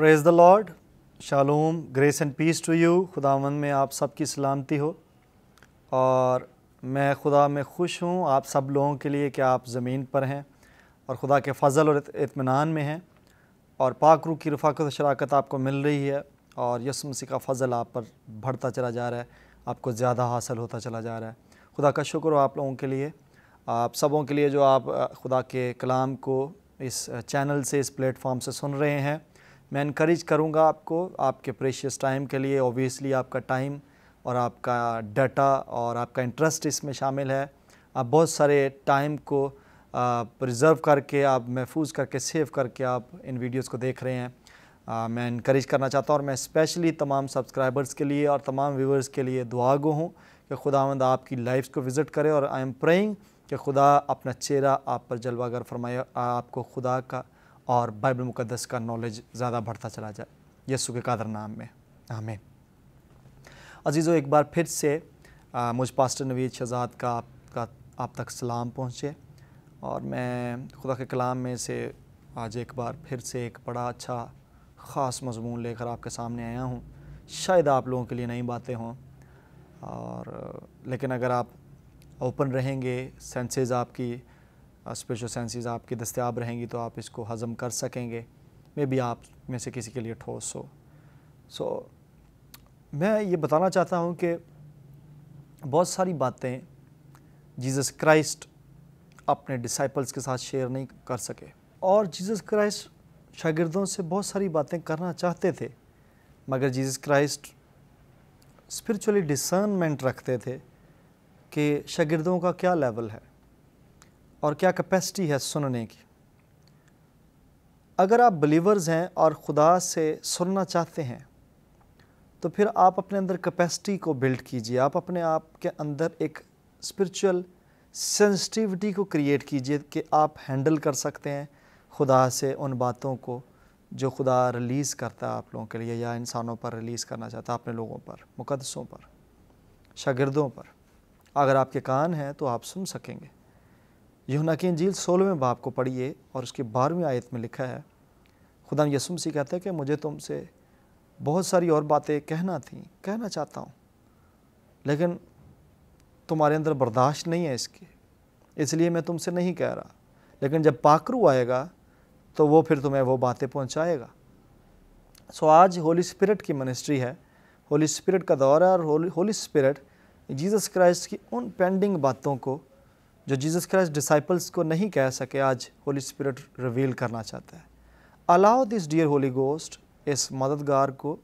Praise the lord shalom grace and peace to you खुदावन में आप सबकी सलामती हो और मैं खुदा में खुश हूँ आप सब लोगों के लिए कि आप ज़मीन पर हैं और खुदा के फजल और इतमान में हैं और पाकरू की रफाकत शराकत आपको मिल रही है और यसु मसीह का फजल आप पर बढ़ता चला जा रहा है आपको ज़्यादा हासिल होता चला जा रहा है खुदा का शुक्र हो आप लोगों के लिए आप सबों के लिए जो आप खुदा के कलाम को इस चैनल से इस प्लेटफॉर्म से सुन रहे हैं मैं इनक्रेज करूँगा आपको आपके प्रेशियस टाइम के लिए ओबियसली आपका टाइम और आपका डाटा और आपका इंटरेस्ट इसमें शामिल है आप बहुत सारे टाइम को प्रिजर्व करके आप महफूज करके सेव करके आप इन वीडियोस को देख रहे हैं आ, मैं इनक्रेज करना चाहता हूँ और मैं स्पेशली तमाम सब्सक्राइबर्स के लिए और तमाम व्यूवर्स के लिए दुआ गो हूँ कि खुदावंद आपकी लाइफ को विज़िट करे और आई एम प्रेइंग कि खुदा अपना चेहरा आप पर जलवागर फरमाए आपको खुदा का और बाइबल मुकदस का नॉलेज ज़्यादा बढ़ता चला जाए यसु के कादर नाम में आमीन अजीज़ो एक बार फिर से आ, मुझ पास्टर नवीद शहजाद का आपका आप तक सलाम पहुँचे और मैं खुदा के कलाम में से आज एक बार फिर से एक बड़ा अच्छा ख़ास मजमून लेकर आपके सामने आया हूँ शायद आप लोगों के लिए नई बातें हों और लेकिन अगर आप ओपन रहेंगे सेंसेज आपकी स्पेशल सेंसेस आपकी दस्तियाब रहेंगी तो आप इसको हज़म कर सकेंगे मे बी आप में से किसी के लिए ठोस हो सो so, मैं ये बताना चाहता हूँ कि बहुत सारी बातें जीसस क्राइस्ट अपने डिसाइपल्स के साथ शेयर नहीं कर सके और जीसस क्राइस्ट शागिर्दों से बहुत सारी बातें करना चाहते थे मगर जीसस क्राइस्ट स्पिरिचुअली डिसर्नमेंट रखते थे कि शागिर्दों का क्या लेवल है और क्या कैपेसिटी है सुनने की अगर आप बिलीवर्स हैं और खुदा से सुनना चाहते हैं तो फिर आप अपने अंदर कैपेसिटी को बिल्ड कीजिए आप अपने आप के अंदर एक स्पिरिचुअल सेंसिटिविटी को क्रिएट कीजिए कि आप हैंडल कर सकते हैं खुदा से उन बातों को जो खुदा रिलीज़ करता है आप लोगों के लिए या इंसानों पर रिलीज़ करना चाहता है अपने लोगों पर मुकदसों पर शागिर्दों पर अगर आपके कान हैं तो आप सुन सकेंगे यहुना की झील सोलहवें बाप को पढ़िए और उसकी बारहवीं आयत में लिखा है खुदा यसुम सी कहते हैं कि मुझे तुमसे बहुत सारी और बातें कहना थी कहना चाहता हूँ लेकिन तुम्हारे अंदर बर्दाश्त नहीं है इसकी इसलिए मैं तुमसे नहीं कह रहा लेकिन जब पाकरू आएगा तो वो फिर तुम्हें वो बातें पहुँचाएगा सो आज होली स्पिरिट की मिनिस्ट्री है होली स्पिरिट का दौर है और holy holy spirit Jesus Christ की उन पेंडिंग बातों को जो जीसस क्राइस्ट डिसाइपल्स को नहीं कह सके आज होली स्पिरिट रिवील करना चाहता है allow this dear holy ghost इस मददगार को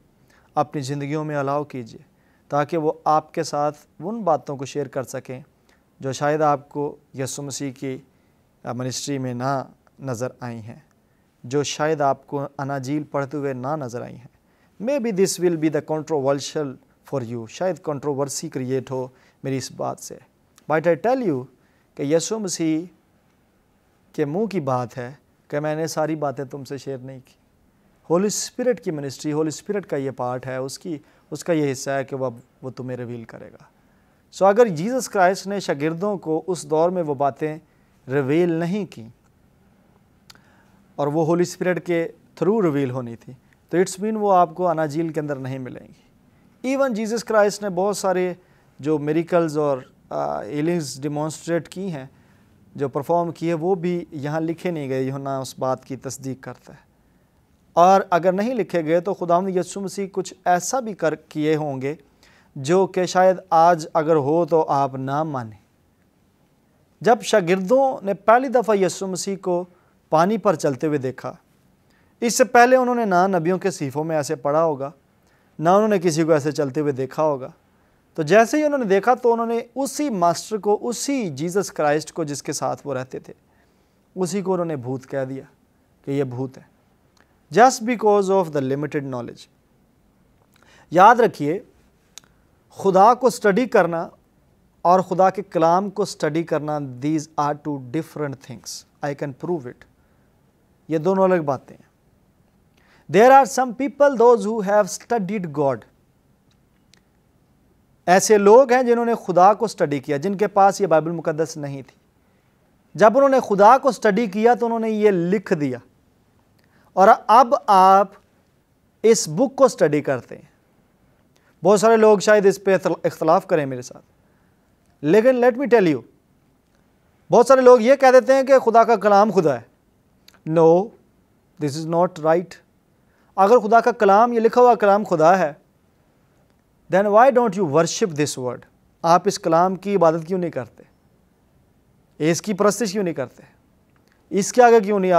अपनी ज़िंदगियों में अलाउ कीजिए ताकि वो आपके साथ उन बातों को शेयर कर सकें जो शायद आपको यसु मसीह की मिनिस्ट्री में ना नज़र आई हैं जो शायद आपको अनाजील पढ़ते हुए ना नज़र आई हैं maybe this will be the controversial for you शायद कंट्रोवर्सी क्रिएट हो मेरी इस बात से बट आई टेल यू कि यसु मसीह के मुंह की बात है कि मैंने सारी बातें तुमसे शेयर नहीं की होली स्पिरिट की मिनिस्ट्री होली स्पिरिट का ये पार्ट है उसकी उसका ये हिस्सा है कि वह वो तुम्हें रिवील करेगा सो so, अगर जीसस क्राइस्ट ने शागिर्दों को उस दौर में वो बातें रिवील नहीं की और वो होली स्पिरिट के थ्रू रिवील होनी थी तो इट्स मीन वो आपको अनाजील के अंदर नहीं मिलेंगी इवन जीसस क्राइस्ट ने बहुत सारे जो मेरिकल्स और एलिंग्स डिमॉन्स्ट्रेट की हैं जो परफॉर्म किए वो भी यहाँ लिखे नहीं गए ना उस बात की तस्दीक करता है और अगर नहीं लिखे गए तो खुदा यसु मसीह कुछ ऐसा भी कर किए होंगे जो कि शायद आज अगर हो तो आप ना माने जब शागिर्दों ने पहली दफ़ा यसु मसीह को पानी पर चलते हुए देखा इससे पहले उन्होंने ना नबियों के सीफ़ों में ऐसे पढ़ा होगा ना उन्होंने किसी को ऐसे चलते हुए देखा होगा तो जैसे ही उन्होंने देखा तो उन्होंने उसी मास्टर को उसी जीसस क्राइस्ट को जिसके साथ वो रहते थे उसी को उन्होंने भूत कह दिया कि ये भूत है just because of the limited knowledge याद रखिए खुदा को स्टडी करना और खुदा के कलाम को स्टडी करना these are two different things I can prove it ये दोनों अलग बातें हैं there are some people those who have studied God ऐसे लोग हैं जिन्होंने खुदा को स्टडी किया जिनके पास ये बाइबल मुकदस नहीं थी जब उन्होंने खुदा को स्टडी किया तो उन्होंने ये लिख दिया और अब आप इस बुक को स्टडी करते हैं बहुत सारे लोग शायद इस पर इख्तलाफ करें मेरे साथ लेकिन लेट मी टेल यू बहुत सारे लोग ये कह देते हैं कि खुदा का कलाम खुदा है no this is not right अगर खुदा का कलाम ये लिखा हुआ कलाम खुदा है then why don't you worship this word? آپ اس کلام کی عبادت کیوں نہیں کرتے؟ اس کی پرستش کیوں نہیں کرتے؟ اس کے آگے کیوں نہیں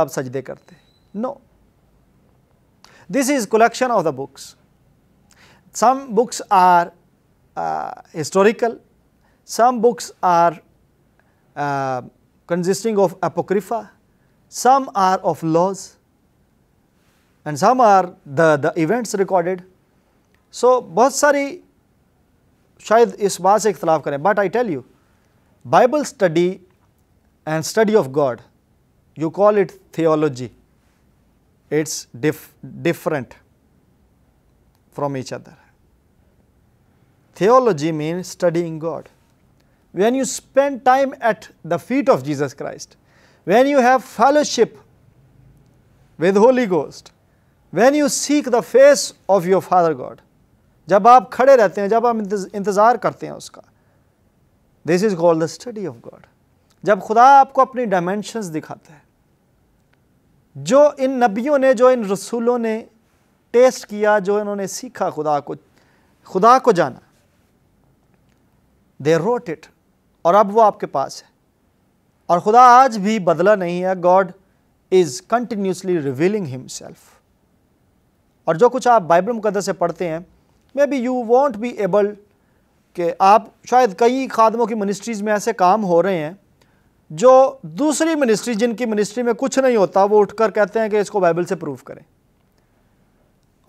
No. This is collection of the books. Some books are uh, historical. Some books are uh, consisting of apocrypha. Some are of laws. And some are the, the events recorded. So, बहुत सारी is इस बात से इख्तलाफ करें but I tell study Bible study and study of God you call it's dif different from each other. Theology means studying God. When you spend time at the feet of Jesus Christ, when you have fellowship with Holy Ghost, when you seek the face of your Father God, जब आप खड़े रहते हैं जब आप इंतज़ार करते हैं उसका this is called the study of God जब खुदा आपको अपनी डायमेंशंस दिखाता है जो इन नबियों ने जो इन रसूलों ने टेस्ट किया जो इन्होंने सीखा खुदा को खुदा को जाना दे रोट इट और अब वो आपके पास है और खुदा आज भी बदला नहीं है God is continuously revealing himself और जो कुछ आप बाइबल मुकदस से पढ़ते हैं maybe you won't be able कि आप शायद कई खादमों की मिनिस्ट्रीज़ में ऐसे काम हो रहे हैं जो दूसरी मिनिस्ट्री जिनकी मिनिस्ट्री में कुछ नहीं होता वो उठकर कहते हैं कि इसको बाइबल से प्रूव करें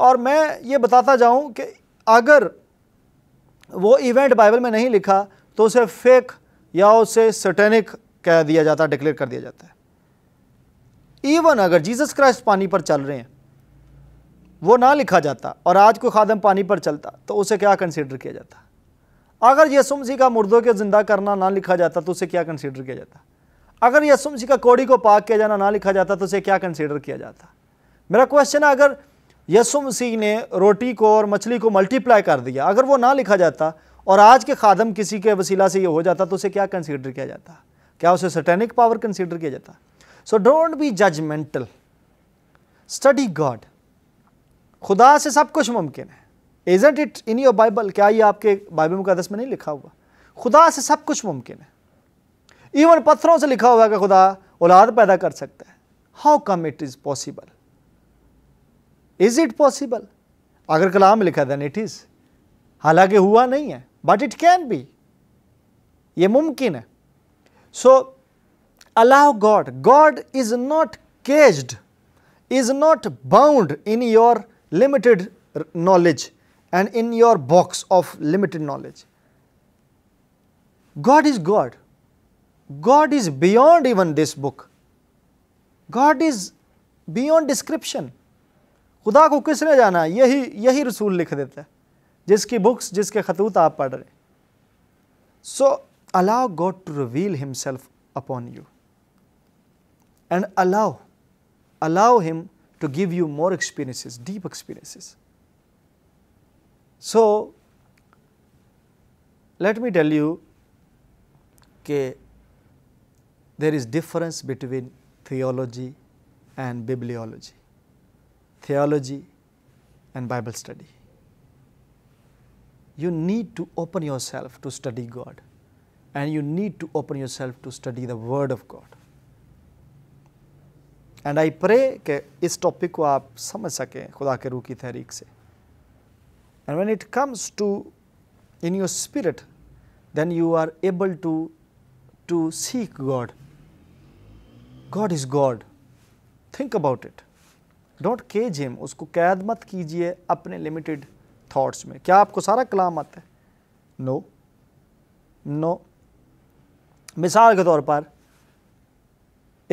और मैं ये बताता जाऊं कि अगर वो इवेंट बाइबल में नहीं लिखा तो उसे फेक या उसे सटेनिक कह दिया जाता डिक्लेयर कर दिया जाता है इवन अगर जीसस क्राइस्ट पानी पर चल रहे हैं वो ना लिखा जाता और आज कोई खादम पानी पर चलता तो उसे क्या कंसिडर किया जाता अगर यसुम जी का मुर्दों के ज़िंदा करना ना लिखा जाता तो उसे क्या कंसिडर किया जाता अगर यसुम जी का कोड़ी को पाक किया जाना ना लिखा जाता तो उसे क्या कंसिडर किया जाता मेरा क्वेश्चन है अगर यसुम सी ने रोटी को और मछली को मल्टीप्लाई कर दिया अगर वो ना लिखा जाता और आज के खादम किसी के वसीला से ये हो जाता तो उसे क्या कंसिडर किया जाता क्या उसे सटैनिक पावर कंसिडर किया जाता so don't be judgemental study God खुदा से सब कुछ मुमकिन है agent it in your Bible क्या ये आपके बाइबल मुकदस में नहीं लिखा हुआ खुदा से सब कुछ मुमकिन है इवन पत्थरों से लिखा हुआ है कि खुदा औलाद पैदा कर सकता है how come it is possible is it possible अगर कलाम लिखा देन इट इज़ हालांकि हुआ नहीं है बट इट कैन बी ये मुमकिन है so allow God God is not caged is not bound in your limited knowledge and in your box of limited knowledge. God is God. God is beyond even this book. God is beyond description. खुदा को किसने जाना यही यही रसूल लिख देता है जिसकी बुक्स जिसके खतूत आप पढ़ रहे so allow God to reveal himself upon you and allow allow him to give you more experiences, deep experiences. So, let me tell you there is difference between theology and bibliology, theology and Bible study. You need to open yourself to study God and you need to open yourself to study the Word of God. And I pray के इस topic को आप समझ सकें खुदा के रूह की तहरीक से and when it comes to in your spirit then you are able to to seek God God is God think about it don't cage him उसको कैद मत कीजिए अपने लिमिटेड थाट्स में क्या आपको सारा कलाम आता है नो no. No no. मिसाल के तौर पर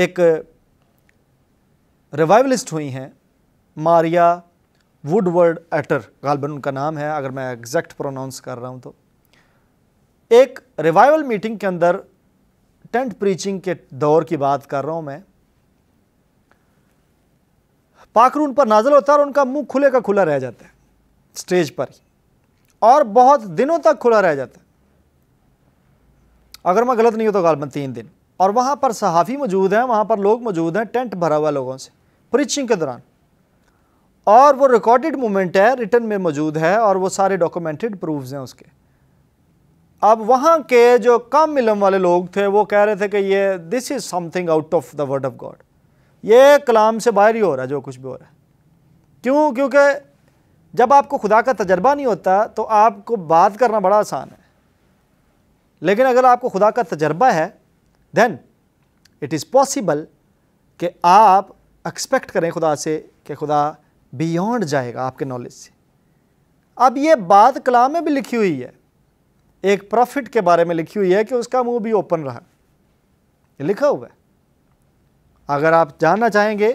एक रिवाइवलिस्ट हुई हैं मारिया वुडवर्ड एटर गालबन उनका नाम है अगर मैं एग्जैक्ट प्रोनाउंस कर रहा हूँ तो एक रिवाइवल मीटिंग के अंदर टेंट प्रीचिंग के दौर की बात कर रहा हूँ मैं पाखरू उन पर नाजल होता है और उनका मुंह खुले का खुला रह जाता है स्टेज पर ही और बहुत दिनों तक खुला रह जाता है अगर मैं गलत नहीं हो तो गालबन तीन दिन और वहाँ पर सहाफ़ी मौजूद हैं वहाँ पर लोग मौजूद हैं टेंट भरा हुआ लोगों से प्रीचिंग के दौरान और वो रिकॉर्डेड मोमेंट है रिटर्न में मौजूद है और वो सारे डॉक्यूमेंटेड प्रूफ्स हैं उसके अब वहाँ के जो कम इलम वाले लोग थे वो कह रहे थे कि ये this is something out of the word of God ये कलाम से बाहर ही हो रहा है जो कुछ भी हो रहा है क्यों क्योंकि जब आपको खुदा का तजर्बा नहीं होता तो आपको बात करना बड़ा आसान है लेकिन अगर आपको खुदा का तजर्बा है देन इट इज़ पॉसिबल कि आप एक्सपेक्ट करें खुदा से कि खुदा बियॉन्ड जाएगा आपके नॉलेज से अब ये बात कलाम में भी लिखी हुई है एक प्रॉफिट के बारे में लिखी हुई है कि उसका मुंह भी ओपन रहा ये लिखा हुआ है अगर आप जानना चाहेंगे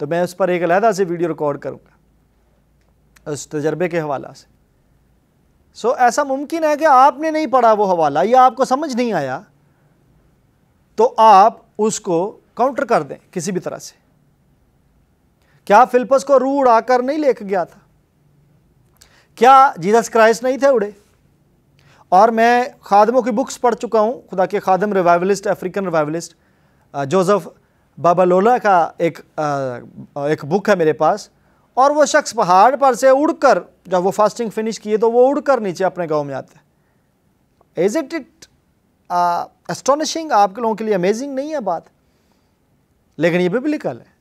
तो मैं उस पर एक अलहदा से वीडियो रिकॉर्ड करूँगा उस तजर्बे के हवाला से सो ऐसा मुमकिन है कि आपने नहीं पढ़ा वो हवाला या आपको समझ नहीं आया तो आप उसको काउंटर कर दें किसी भी तरह से क्या फिलिपस को रूढ़ उड़ाकर नहीं लेकर गया था क्या जीसस क्राइस्ट नहीं थे उड़े और मैं खादमों की बुक्स पढ़ चुका हूँ खुदा के खादम revivalist African revivalist Joseph Babalola का एक एक बुक है मेरे पास और वो शख्स पहाड़ पर से उड़कर जब वो फास्टिंग फिनिश किए तो वो उड़कर नीचे अपने गांव में आते हैं इज़ इट इट एस्टोनिशिंग आप लोगों के लिए अमेजिंग नहीं है बात लेकिन ये बिब्लिकल है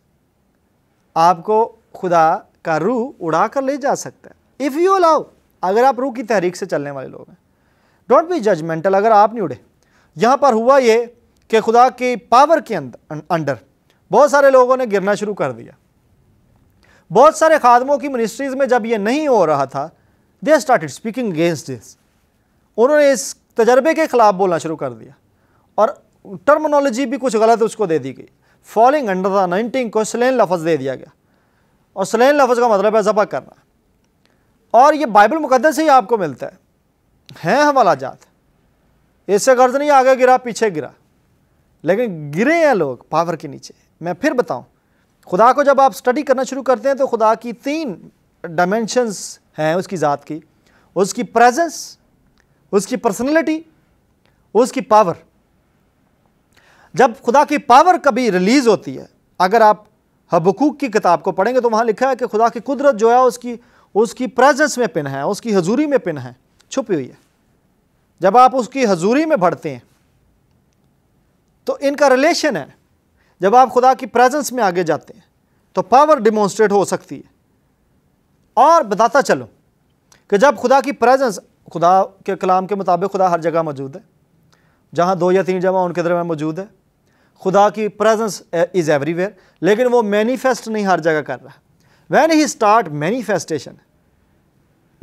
आपको खुदा का रूह उड़ा कर ले जा सकता है इफ़ यू अलाउ अगर आप रूह की तहरीक से चलने वाले लोग हैं डोंट बी जजमेंटल अगर आप नहीं उड़े यहाँ पर हुआ ये कि खुदा की पावर के अंडर अं-, बहुत सारे लोगों ने गिरना शुरू कर दिया बहुत सारे खादमों की मिनिस्ट्रीज़ में जब ये नहीं हो रहा था they started speaking against this उन्होंने इस तजर्बे के ख़िलाफ़ बोलना शुरू कर दिया और टर्मोनोलॉजी भी कुछ गलत उसको दे दी गई फॉलिंग अंडर द नाइनटीन को सलेन लफज दे दिया गया और सलेन लफज का मतलब है जबा करना और ये बाइबल मुकदस ही आपको मिलता है हैं हमारा जात इससे गर्ज नहीं आगे गिरा पीछे गिरा लेकिन गिरे हैं लोग पावर के नीचे मैं फिर बताऊं खुदा को जब आप स्टडी करना शुरू करते हैं तो खुदा की तीन डायमेंशंस हैं उसकी ज़ात की उसकी प्रेजेंस उसकी पर्सनैलिटी उसकी पावर जब खुदा की पावर कभी रिलीज़ होती है अगर आप हबकूक की किताब को पढ़ेंगे तो वहाँ लिखा है कि खुदा की कुदरत जो है उसकी उसकी प्रेजेंस में पिन है उसकी हजूरी में पिन है छुपी हुई है जब आप उसकी हजूरी में बढ़ते हैं तो इनका रिलेशन है जब आप खुदा की प्रेजेंस में आगे जाते हैं तो पावर डिमोन्स्ट्रेट हो सकती है और बताता चलो कि जब खुदा की प्रेजेंस खुदा के कलाम के मुताबिक खुदा हर जगह मौजूद है जहाँ दो या तीन जगह उनके दरम्यान मौजूद है खुदा की प्रेजेंस इज़ एवरीवेयर लेकिन वो मैनीफेस्ट नहीं हर जगह कर रहा वैन ही स्टार्ट मैनिफेस्टेशन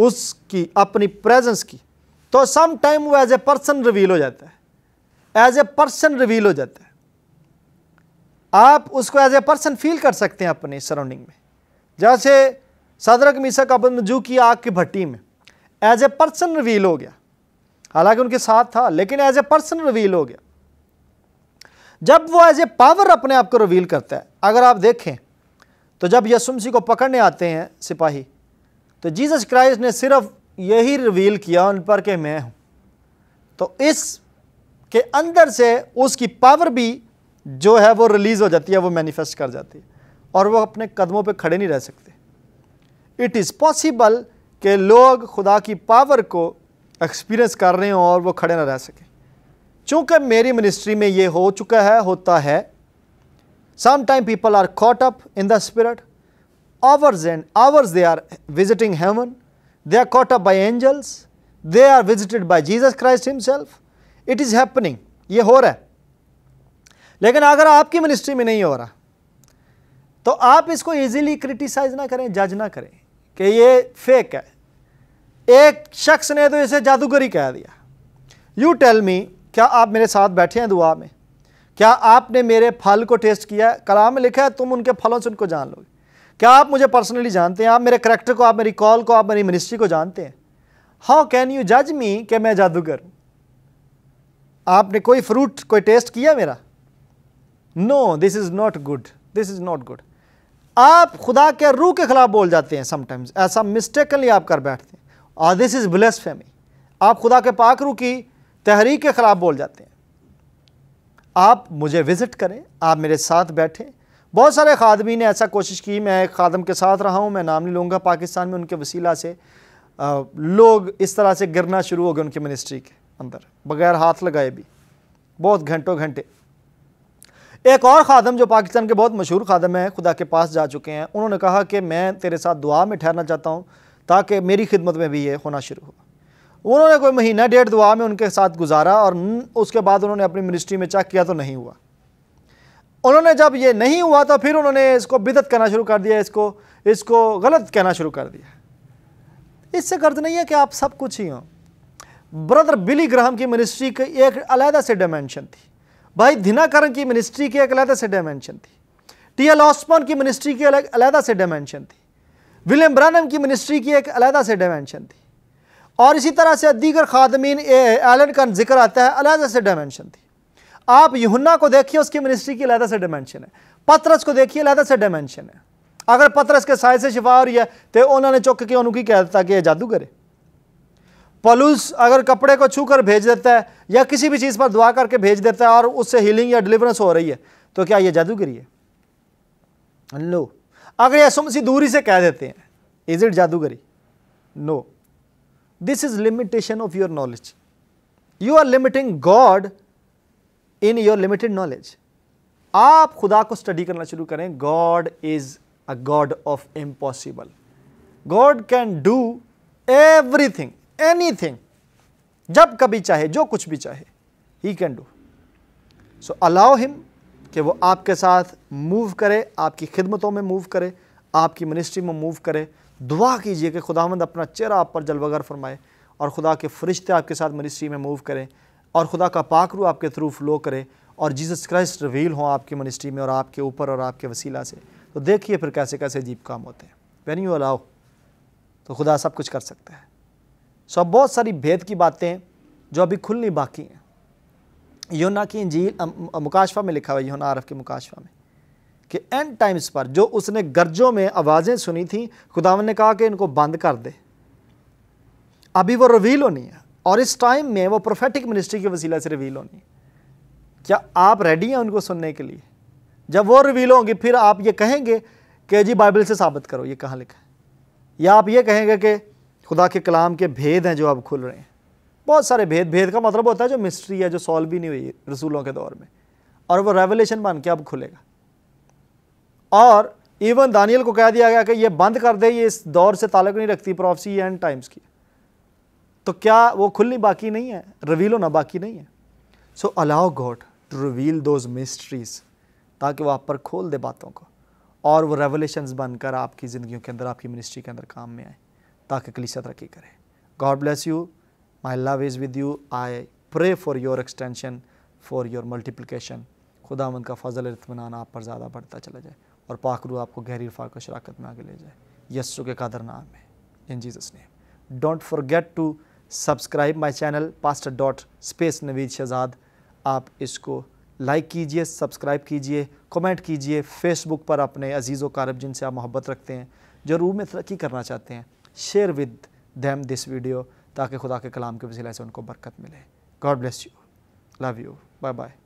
उसकी अपनी प्रेजेंस की तो सम टाइम वो एज ए पर्सन रिवील हो जाता है एज ए पर्सन रिवील हो जाता है आप उसको एज ए पर्सन फील कर सकते हैं अपने सराउंडिंग में जैसे सदरक मीसा का जू की आग की भट्टी में एज ए पर्सन रिवील हो गया हालांकि उनके साथ था लेकिन एज ए पर्सन रिवील हो गया जब वो एज ए पावर अपने आप को रिवील करता है अगर आप देखें तो जब यसुमसी को पकड़ने आते हैं सिपाही तो जीसस क्राइस्ट ने सिर्फ यही रिवील किया उन पर कि मैं हूँ तो इस के अंदर से उसकी पावर भी जो है वो रिलीज़ हो जाती है वो मैनिफेस्ट कर जाती है और वो अपने कदमों पे खड़े नहीं रह सकते इट इज़ पॉसिबल कि लोग खुदा की पावर को एक्सपीरियंस कर रहे हों और वो खड़े ना रह सकें चूंकि मेरी मिनिस्ट्री में ये हो चुका है होता है some time people are caught up in the spirit hours and hours they are visiting heaven they are caught up by angels they are visited by Jesus Christ himself it is happening ये हो रहा है लेकिन अगर आपकी ministry में नहीं हो रहा तो आप इसको इजीली क्रिटिसाइज ना करें जज ना करें कि ये फेक है एक शख्स ने तो इसे जादूगरी कह दिया यू टेल मी क्या आप मेरे साथ बैठे हैं दुआ में क्या आपने मेरे फल को टेस्ट किया है कलाम में लिखा है तुम उनके फलों से उनको जान लोगे क्या आप मुझे पर्सनली जानते हैं आप मेरे करेक्टर को आप मेरी कॉल को आप मेरी मिनिस्ट्री को जानते हैं हाउ कैन यू जज मी कि मैं जादूगर हूँ आपने कोई फ्रूट कोई टेस्ट किया मेरा no this is not good this is not good आप खुदा के रूह के खिलाफ बोल जाते हैं समटाइम्स ऐसा मिस्टेकली आप कर बैठते हैं और दिस इज़ ब्लेस फैमी आप खुदा के पाक रू की तहरीक के ख़िलाफ़ बोल जाते हैं आप मुझे विज़िट करें आप मेरे साथ बैठें बहुत सारे खादमी ने ऐसा कोशिश की मैं एक खादम के साथ रहा हूँ मैं नाम नहीं लूँगा पाकिस्तान में उनके वसीला से आ, लोग इस तरह से गिरना शुरू हो गए उनकी मिनिस्ट्री के अंदर बगैर हाथ लगाए भी बहुत घंटों घंटे एक और खादम जो पाकिस्तान के बहुत मशहूर खादम हैं खुदा के पास जा चुके हैं उन्होंने कहा कि मैं तेरे साथ दुआ में ठहरना चाहता हूँ ताकि मेरी खिदमत में भी ये होना शुरू हो उन्होंने कोई महीना डेढ़ दुआ में उनके साथ गुजारा और उसके बाद उन्होंने अपनी मिनिस्ट्री में चेक किया तो नहीं हुआ उन्होंने जब ये नहीं हुआ तो फिर उन्होंने इसको बिदत करना शुरू कर दिया इसको इसको गलत कहना शुरू कर दिया इससे गर्ज नहीं है कि आप सब कुछ ही हों ब्रदर बिली ग्राहम की मिनिस्ट्री की एक अलहदा से डायमेंशन थी भाई धिनाकरण की मिनिस्ट्री की एक अलहदा से डायमेंशन थी टी एल ऑस्मान की मिनिस्ट्री की अलग अलहदा से डायमेंशन थी विलियम ब्रानम की मिनिस्ट्री की एक अलहदा से डायमेंशन थी और इसी तरह से दीगर खादमीन एलन का जिक्र आता है अलहदा से डायमेंशन थी आप यहुन्ना को देखिए उसकी मिनिस्ट्री की अलहदा से डायमेंशन है पतरस को देखिए अलहदा से डायमेंशन है अगर पत्रस के साय से शिफा हो रही है तो उन्होंने चुक के उनकी कह देता कि यह जादू करे पलूस अगर कपड़े को छू कर भेज देता है या किसी भी चीज़ पर दुआ करके भेज देता है और उससे हीलिंग या डिलीवरेंस हो रही है तो क्या यह जादूगरी है लो अगर यह सुमसी दूरी से कह देते हैं इज इट जादूगरी no no. This is limitation of your knowledge. You are limiting God in your limited knowledge. आप खुदा को स्टडी करना शुरू करें God is a God of impossible God can do everything anything जब कभी चाहे जो कुछ भी चाहे he can do so allow him कि वो आपके साथ मूव करे आपकी खिदमतों में मूव करे आपकी मिनिस्ट्री में मूव करे दुआ कीजिए कि खुदावंद अपना चेहरा आप पर जलवागर फरमाए और खुदा के फरिश्ते आपके साथ मनिस्ट्री में मूव करें और खुदा का पाकरू आपके थ्रू फ्लो करे और जीसस क्राइस्ट रिवील हों आपकी मनिस्ट्री में और आपके ऊपर और आपके वसीला से तो देखिए फिर कैसे कैसे जीप काम होते हैं वैन यू अलाओ तो खुदा सब कुछ कर सकता है सो बहुत सारी भेद की बातें जो अभी खुलनी बाकी हैं योना की इंजील मुकाशफा में लिखा हुआ है योना आरफ के मुकाशवा में कि एंड टाइम्स पर जो उसने गर्जों में आवाज़ें सुनी थी खुदावन ने कहा कि इनको बंद कर दे अभी वो रिवील होनी है और इस टाइम में वो प्रोफेटिक मिनिस्ट्री के वसीला से रिवील होनी है क्या आप रेडी हैं उनको सुनने के लिए जब वो रिवील होंगी फिर आप ये कहेंगे कि जी बाइबल से साबित करो ये कहाँ लिखा है या आप ये कहेंगे कि खुदा के कलाम के भेद हैं जो अब खुल रहे हैं बहुत सारे भेद भेद का मतलब होता है जो मिस्ट्री है जो सॉल्व भी नहीं हुई रसूलों के दौर में और वो रेवोल्यूशन बन के अब खुलेगा और इवन दानियल को कह दिया गया कि ये बंद कर दे ये इस दौर से ताल्लुक नहीं रखती प्रॉफसी एंड टाइम्स की तो क्या वो खुलनी बाकी नहीं है रिवील होना बाकी नहीं है so allow God to reveal those mysteries ताकि वो आप पर खोल दे बातों को और वो रेवोल्यूशन बनकर आपकी ज़िंदगी के अंदर आपकी मिनिस्ट्री के अंदर काम में आए ताकि कलीसा तरक्की करे God bless you my love is with you I pray for your extension for your multiplication खुदा उनका फजल इतमान आप पर ज़्यादा बढ़ता चला जाए और पाखरू आपको गहरी रफाक और शराकत में आगे ले जाए यस्सु के कादर नाम है in Jesus name don't forget to subscribe my channel pastor dot space Naveed Shahzad आप इसको लाइक कीजिए सब्सक्राइब कीजिए कमेंट कीजिए फेसबुक पर अपने अजीज़ वारब जिनसे आप मोहब्बत रखते हैं जो रूह में तरक्की करना चाहते हैं share with them this video ताकि खुदा के कलाम के वसीला से उनको बरकत मिले God bless you love you bye bye